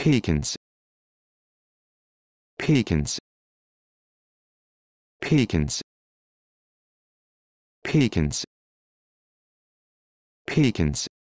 Pecans Pecans Pecans Pecans Pecans